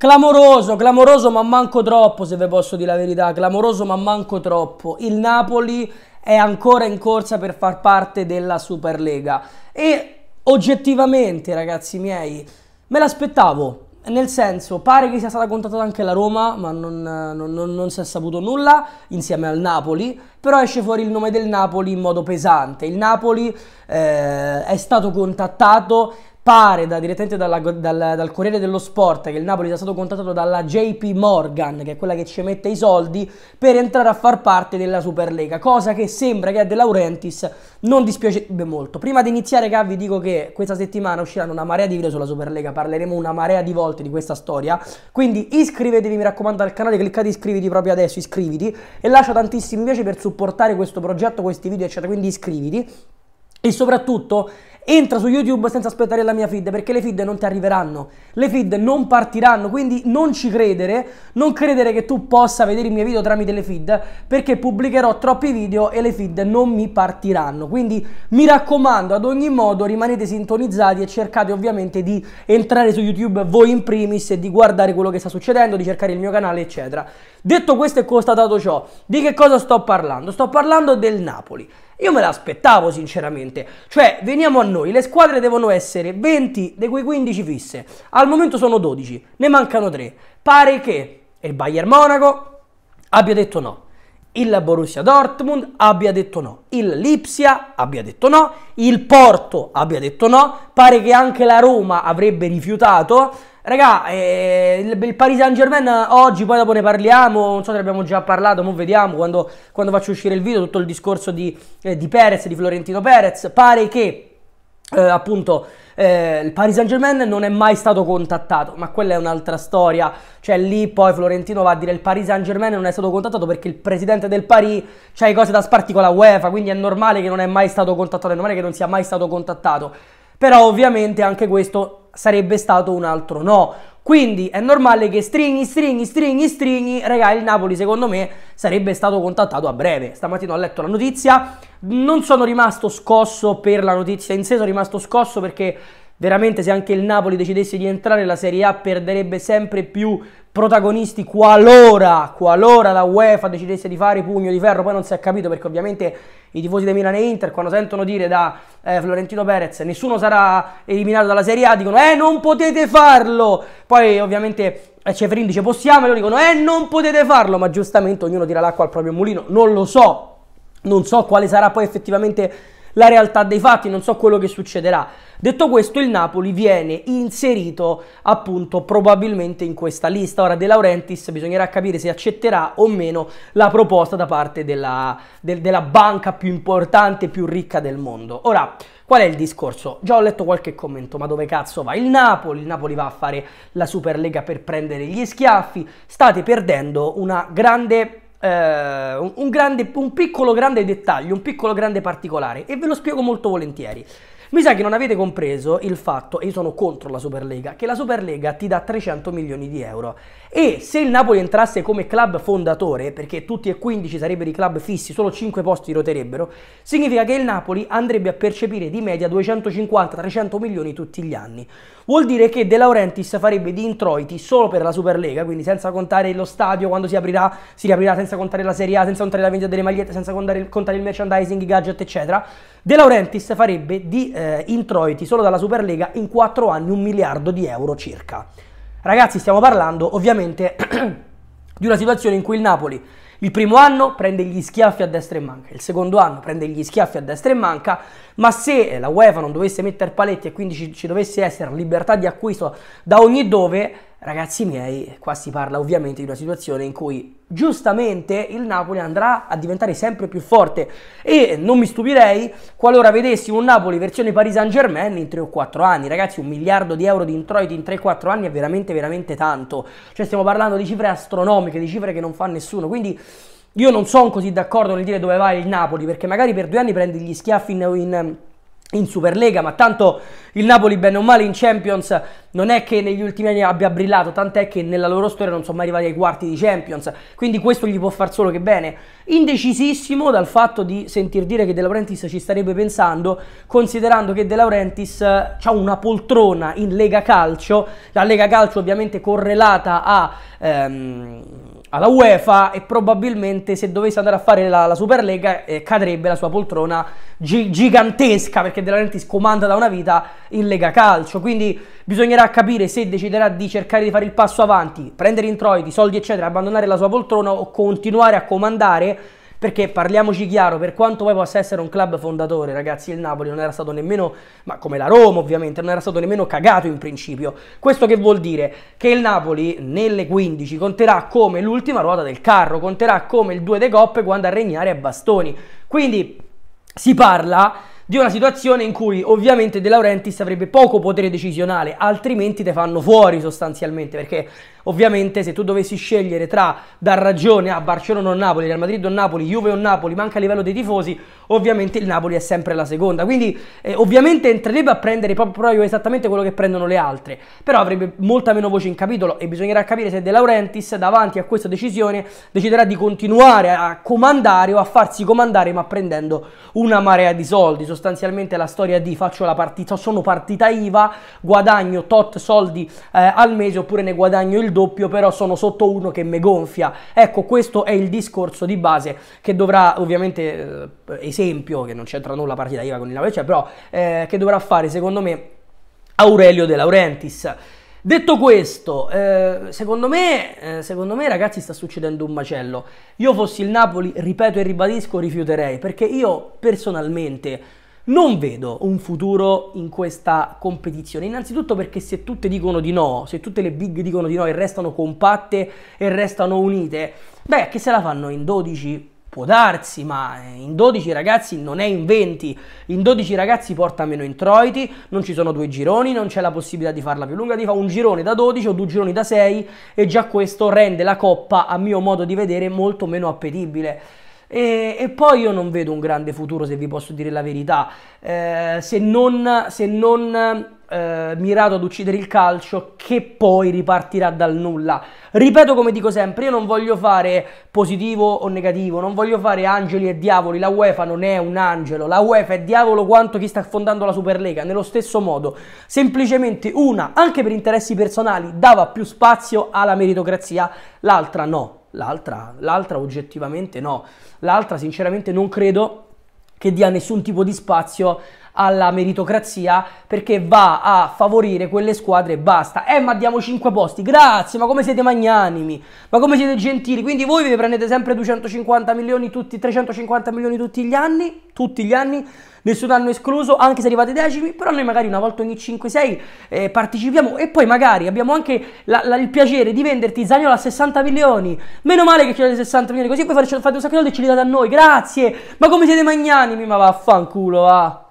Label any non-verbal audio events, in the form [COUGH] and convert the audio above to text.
Clamoroso, clamoroso ma manco troppo se ve posso dire la verità, clamoroso ma manco troppo. Il Napoli è ancora in corsa per far parte della Superlega e oggettivamente ragazzi miei me l'aspettavo, nel senso, pare che sia stata contattata anche la Roma, ma non, non, non, non, si è saputo nulla insieme al Napoli, però esce fuori il nome del Napoli in modo pesante. Il Napoli eh, è stato contattato pare da, direttamente dalla, dal, dal, Corriere dello Sport che il Napoli sia stato contattato dalla JP Morgan, che è quella che ci mette i soldi, per entrare a far parte della Superlega, cosa che sembra che a De Laurentiis non dispiacerebbe molto. Prima di iniziare, Gav, vi dico che questa settimana usciranno una marea di video sulla Superlega, parleremo una marea di volte di questa storia, quindi iscrivetevi, mi raccomando, al canale, cliccate iscriviti proprio adesso, iscriviti, e lascia tantissimi mi per supportare questo progetto, questi video, eccetera, quindi iscriviti. E soprattutto entra su YouTube senza aspettare la mia feed perché le feed non ti arriveranno, le feed non partiranno, quindi non ci credere, non credere che tu possa vedere i miei video tramite le feed perché pubblicherò troppi video e le feed non mi partiranno. Quindi mi raccomando, ad ogni modo rimanete sintonizzati e cercate ovviamente di entrare su YouTube voi in primis e di guardare quello che sta succedendo, di cercare il mio canale, eccetera. Detto questo e constatato ciò, di che cosa sto parlando? Sto parlando del Napoli. Io me l'aspettavo sinceramente, cioè veniamo a noi, le squadre devono essere 20 di quei 15 fisse, al momento sono 12, ne mancano 3. Pare che il Bayern Monaco abbia detto no, il Borussia Dortmund abbia detto no, il Lipsia abbia detto no, il Porto abbia detto no, pare che anche la Roma avrebbe rifiutato, Raga, eh, il, Paris Saint Germain oggi, poi dopo ne parliamo, non so se ne abbiamo già parlato, ma vediamo quando, quando, faccio uscire il video tutto il discorso di, eh, di Perez, di Florentino Perez. Pare che eh, appunto eh, il Paris Saint Germain non è mai stato contattato, ma quella è un'altra storia. Cioè lì poi Florentino va a dire il Paris Saint Germain non è stato contattato perché il presidente del Paris ha cose da sparti con la UEFA, quindi è normale che non è mai stato contattato, è normale che non sia mai stato contattato. Però ovviamente anche questo sarebbe stato un altro no. Quindi è normale che stringhi, stringhi, stringhi, stringhi, raga, il Napoli secondo me sarebbe stato contattato a breve. Stamattina ho letto la notizia, non sono rimasto scosso per la notizia in sé, sono rimasto scosso perché veramente se anche il Napoli decidesse di entrare la Serie A perderebbe sempre più protagonisti qualora, qualora la UEFA decidesse di fare pugno di ferro, poi non si è capito perché ovviamente i tifosi di Milano e Inter quando sentono dire da eh, Florentino Perez nessuno sarà eliminato dalla Serie A dicono eh non potete farlo, poi ovviamente eh, Ceferin dice possiamo e loro dicono eh non potete farlo, ma giustamente ognuno tira l'acqua al proprio mulino, non lo so, non so quale sarà poi effettivamente la realtà dei fatti, non so quello che succederà. Detto questo, il Napoli viene inserito appunto probabilmente in questa lista. Ora De Laurentiis bisognerà capire se accetterà o meno la proposta da parte della, del, della banca più importante, e più ricca del mondo. Ora, Qual è il discorso? Già ho letto qualche commento, ma dove cazzo va il Napoli? Il Napoli va a fare la Superlega per prendere gli schiaffi. State perdendo una grande eh, un, grande, un piccolo grande dettaglio, un piccolo grande particolare e ve lo spiego molto volentieri. Mi sa che non avete compreso il fatto, e io sono contro la Superlega, che la Superlega ti dà 300 milioni di euro. E se il Napoli entrasse come club fondatore, perché tutti e 15 sarebbero i club fissi, solo 5 posti roterebbero, significa che il Napoli andrebbe a percepire di media 250-300 milioni tutti gli anni. Vuol dire che De Laurentiis farebbe di introiti solo per la Superlega, quindi senza contare lo stadio quando si aprirà, si riaprirà senza contare la Serie A, senza contare la vendita delle magliette, senza contare, contare il merchandising, i gadget, eccetera. De Laurentiis farebbe di eh, introiti solo dalla Superlega in 4 anni un miliardo di euro circa. Ragazzi, stiamo parlando ovviamente [CLEARS THROAT] di una situazione in cui il Napoli il primo anno prende gli schiaffi a destra e manca, il secondo anno prende gli schiaffi a destra e manca, ma se la UEFA non dovesse mettere paletti e quindi ci, ci dovesse essere libertà di acquisto da ogni dove, Ragazzi miei, qua si parla ovviamente di una situazione in cui giustamente il Napoli andrà a diventare sempre più forte e non mi stupirei qualora vedessimo un Napoli versione Paris Saint Germain in 3 o 4 anni. Ragazzi, un miliardo di euro di introiti in 3-4 anni è veramente veramente tanto. Cioè stiamo parlando di cifre astronomiche, di cifre che non fa nessuno, quindi io non sono così d'accordo nel dire dove va il Napoli, perché magari per due anni prendi gli schiaffi in, in in Superlega, ma tanto il Napoli bene o male in Champions non è che negli ultimi anni abbia brillato, tant'è che nella loro storia non sono mai arrivati ai quarti di Champions, quindi questo gli può far solo che bene. Indecisissimo dal fatto di sentir dire che De Laurentiis ci starebbe pensando, considerando che De Laurentiis eh, ha una poltrona in Lega Calcio, la Lega Calcio ovviamente correlata a... Ehm, alla UEFA e probabilmente se dovesse andare a fare la, la Superlega eh, cadrebbe la sua poltrona gi- gigantesca perché De Laurentiis comanda da una vita in Lega Calcio quindi bisognerà capire se deciderà di cercare di fare il passo avanti prendere introiti, soldi eccetera abbandonare la sua poltrona o continuare a comandare perché parliamoci chiaro, per quanto poi possa essere un club fondatore, ragazzi, il Napoli non era stato nemmeno, ma come la Roma ovviamente, non era stato nemmeno cagato in principio. Questo che vuol dire? Che il Napoli nelle 15 conterà come l'ultima ruota del carro, conterà come il 2 de coppe quando a regnare è Bastoni. Quindi si parla di una situazione in cui ovviamente De Laurentiis avrebbe poco potere decisionale, altrimenti te fanno fuori sostanzialmente, perché Ovviamente se tu dovessi scegliere tra dar ragione a Barcellona o Napoli, Real Madrid o Napoli, Juve o Napoli, manca a livello dei tifosi, ovviamente il Napoli è sempre la seconda. Quindi eh, ovviamente entrerebbe a prendere proprio, proprio esattamente quello che prendono le altre, però avrebbe molta meno voce in capitolo e bisognerà capire se De Laurentiis davanti a questa decisione deciderà di continuare a comandare o a farsi comandare ma prendendo una marea di soldi, sostanzialmente la storia di faccio la partita, sono partita IVA, guadagno tot soldi eh, al mese oppure ne guadagno il 12 doppio, però sono sotto uno che mi gonfia. Ecco, questo è il discorso di base che dovrà ovviamente, eh, esempio, che non c'entra nulla la partita IVA con il Napoli, cioè, però eh, che dovrà fare secondo me Aurelio De Laurentiis. Detto questo, eh, secondo, me, eh, secondo, me, ragazzi sta succedendo un macello. Io fossi il Napoli, ripeto e ribadisco, rifiuterei, perché io personalmente non vedo un futuro in questa competizione, innanzitutto perché se tutte dicono di no, se tutte le big dicono di no e restano compatte e restano unite, beh, che se la fanno in 12? Può darsi, ma eh, in 12 ragazzi non è in 20. In 12 ragazzi porta meno introiti, non ci sono due gironi, non c'è la possibilità di farla più lunga, di fare un girone da 12 o due gironi da 6 e già questo rende la coppa, a mio modo di vedere, molto meno appetibile. E, e, poi io non vedo un grande futuro, se vi posso dire la verità, eh, se non, se non eh, mirato ad uccidere il calcio che poi ripartirà dal nulla. Ripeto come dico sempre, io non voglio fare positivo o negativo, non voglio fare angeli e diavoli, la UEFA non è un angelo, la UEFA è diavolo quanto chi sta fondando la Superlega, nello stesso modo, semplicemente una, anche per interessi personali, dava più spazio alla meritocrazia, l'altra no. L'altra, l'altra oggettivamente no. L'altra sinceramente non credo che dia nessun tipo di spazio alla meritocrazia perché va a favorire quelle squadre e basta. Eh, ma diamo 5 posti, grazie, ma come siete magnanimi, ma come siete gentili. Quindi voi vi prendete sempre 250 milioni, tutti, 350 milioni tutti gli anni, tutti gli anni, nessun anno escluso, anche se arrivate decimi, però noi magari una volta ogni 5-6 eh, partecipiamo e poi magari abbiamo anche la, la, il piacere di venderti Zagnolo a 60 milioni. Meno male che ci date 60 milioni, così poi fate, un sacco di soldi e ce li date a noi, grazie, ma come siete magnanimi, ma vaffanculo, va. Ah.